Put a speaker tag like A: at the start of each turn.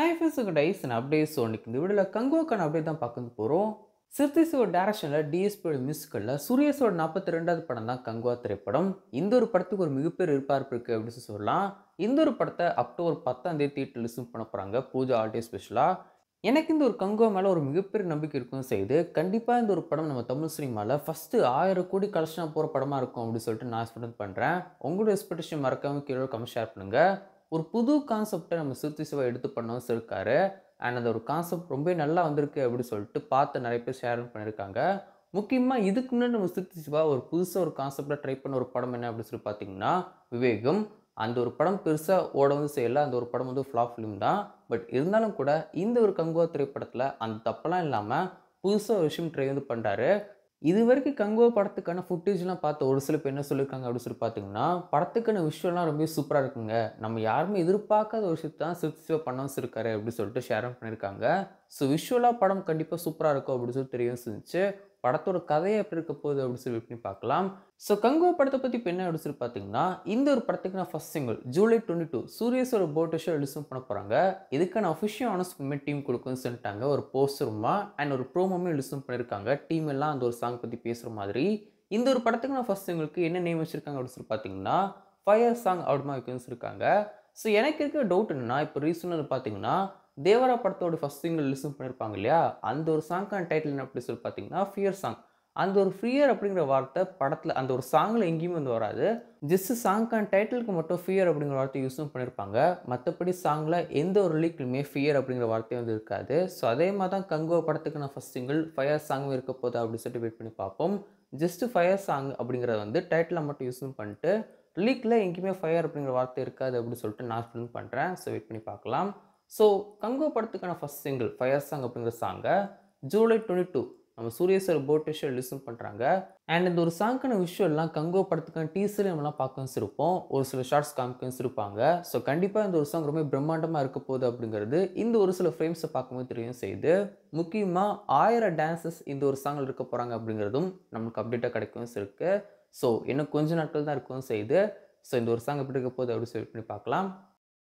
A: hi friends உங்கள் டைசன் updates ஒன்றுக்கு இந்த வீடியோவில் கங்கோக்கான அப்டேட் தான் பார்க்க போகிறோம் சிறுத்தைசோட டேரக்ஷனில் டிஎஸ்பியோட மியூசிக்கலில் சூரியஸோட நாற்பத்தி ரெண்டாவது படம் தான் கங்குவா திரைப்படம் இந்த ஒரு படத்துக்கு ஒரு மிகப்பெரிய இருப்பார்ப்பு இருக்குது அப்படின்னு சொல்லலாம் இந்த ஒரு படத்தை அக்டோபர் பத்தாம் தேதி தேட்டர் லிசன் பண்ண போகிறாங்க பூஜா ஆல்டே ஸ்பெஷலாக எனக்கு இந்த ஒரு கங்குவா மேலே ஒரு மிகப்பெரிய நம்பிக்கை இருக்கும் செய்து கண்டிப்பாக இந்த ஒரு படம் நம்ம தமிழ் சினிமாவில் ஃபஸ்ட்டு ஆயிரம் கோடி கலெக்ஷனாக போகிற படமாக இருக்கும் அப்படின்னு சொல்லிட்டு நான் எக்ஸ்பெக்ட் பண்ணுறேன் உங்களோட எக்ஸ்பெக்டேஷன் மறக்காமல் கீழே கம்மி ஷேர் பண்ணுங்கள் ஒரு புது கான்செப்டை நம்ம சுத்தி சிவா எடுத்து பண்ணவும் வச்சுருக்காரு அண்ட் அந்த ஒரு கான்செப்ட் ரொம்ப நல்லா வந்திருக்கு அப்படின்னு சொல்லிட்டு பார்த்து நிறைய பேர் ஷேர் பண்ணியிருக்காங்க முக்கியமாக இதுக்கு முன்னாடி நம்ம சுத்தி சிவா ஒரு புதுசாக ஒரு கான்செப்டாக ட்ரை பண்ண ஒரு படம் என்ன அப்படின்னு சொல்லி பார்த்தீங்கன்னா விவேகம் அந்த ஒரு படம் பெருசாக ஓடவும் செய்யலை அந்த ஒரு படம் வந்து ஃப்ளாப் ஃபிலிம் தான் பட் இருந்தாலும் கூட இந்த ஒரு கங்குவா திரைப்படத்தில் அந்த தப்பெல்லாம் இல்லாமல் புதுசாக ஒரு விஷயம் ட்ரை வந்து பண்ணுறாரு இது வரைக்கும் கங்கோ படத்துக்கான ஃபுட்டேஜ்லாம் பார்த்து ஒரு சில பேர் என்ன சொல்லியிருக்காங்க அப்படின்னு சொல்லி பார்த்தீங்கன்னா படத்துக்கான விஷயம்லாம் ரொம்ப சூப்பராக இருக்குங்க நம்ம யாருமே எதிர்பார்க்காத ஒரு விஷயத்தான் சிவ பண்ணவும் இருக்காரு அப்படின்னு சொல்லிட்டு ஷேர் பண்ணியிருக்காங்க ஸோ விஷுவலாக படம் கண்டிப்பாக சூப்பராக இருக்கும் அப்படின்னு சொல்லி தெரியும் செஞ்சு படத்தோட கதையை எப்படி இருக்க போகுது அப்படின்னு சொல்லி பார்க்கலாம் ஸோ கங்கோ படத்தை பற்றி இப்போ என்ன சொல்லி பார்த்தீங்கன்னா இந்த ஒரு படத்துக்கு நான் first single July twenty two சூரியஸோட போட்டோ ஷோ எலிசம் பண்ண போகிறாங்க இதுக்கான அஃபிஷியல் ஆனஸ்ட்மெண்ட் டீம் கொடுக்குன்னு சொல்லிட்டாங்க ஒரு போஸ்டருமா அண்ட் ஒரு ப்ரோமோமே எலிசம் பண்ணியிருக்காங்க டீம் எல்லாம் அந்த ஒரு சாங் பற்றி பேசுகிற மாதிரி இந்த ஒரு படத்துக்கு நான் ஃபஸ்ட் சிங்கிளுக்கு என்ன நேம் வச்சுருக்காங்க அப்படின்னு சொல்லி பார்த்தீங்கன்னா ஃபயர் சாங் அப்படிமா வைக்கணும்னு இருக்காங்க ஸோ எனக்கு இருக்க டவுட் என்னென்னா இப்போ ரீசன் பார்த்தீங்கன்னா தேவரா படத்தோட ஃபஸ்ட் சிங்கிள் லிசன் பண்ணியிருப்பாங்க இல்லையா அந்த ஒரு சாங்க்கான டைட்டில் என்ன அப்படி சொல்லி பார்த்தீங்கன்னா ஃபியர் சாங் அந்த ஒரு ஃபியர் அப்படிங்கிற வார்த்தை படத்தில் அந்த ஒரு சாங்கில் எங்கேயுமே வந்து வராது ஜஸ்ட் சாங்க்கான டைட்டிலுக்கு மட்டும் ஃபியர் அப்படிங்கிற வார்த்தை யூஸும் பண்ணியிருப்பாங்க மற்றபடி சாங்கில் எந்த ஒரு லீக்லையுமே ஃபியர் அப்படிங்கிற வார்த்தையும் வந்து இருக்காது ஸோ அதே மாதிரி தான் கங்கோ படத்துக்கு நான் ஃபஸ்ட் சிங்கிள் ஃபயர் சாங்கும் இருக்க போதா அப்படின்னு சொல்லிட்டு வெயிட் பண்ணி பார்ப்போம் ஜஸ்ட் ஃபயர் சாங் அப்படிங்கிறத வந்து டைட்டில் மட்டும் யூஸும் பண்ணிட்டு லீக்கில் எங்கேயுமே ஃபயர் அப்படிங்கிற வார்த்தை இருக்காது அப்படின்னு சொல்லிட்டு நான் ஃபீல் பண்ணுறேன் ஸோ வெயிட் பண்ணி பார்க்கலாம் ஸோ கங்கோ படத்துக்கான ஃபஸ்ட் சிங்கிள் ஃபயர் சாங் அப்படிங்கிற சாங்கை ஜூலை டுவெண்ட்டி டூ நம்ம சூரிய சார் போட் லிசன் பண்ணுறாங்க அண்ட் இந்த ஒரு சாங்கான விஷயம்லாம் கங்கோ படத்துக்கான டீசர் நம்மலாம் பார்க்க வச்சுருப்போம் ஒரு சில ஷார்ட்ஸ் காமிக்க இருப்பாங்க ஸோ கண்டிப்பாக இந்த ஒரு சாங் ரொம்ப பிரம்மாண்டமாக இருக்க போகுது அப்படிங்கிறது இந்த ஒரு சில ஃப்ரேம்ஸை பார்க்கும்போது தெரியும் செய்து முக்கியமாக ஆயிரம் டான்ஸஸ் இந்த ஒரு சாங்கில் இருக்க போகிறாங்க அப்படிங்கிறதும் நம்மளுக்கு அப்டேட்டாக கிடைக்கவும் இருக்குது ஸோ இன்னும் கொஞ்ச நாட்கள் தான் இருக்கவும் செய்து ஸோ இந்த ஒரு சாங் எப்படி இருக்க போகுது அப்படின்னு சொல்லி பண்ணி பார்க்கலாம்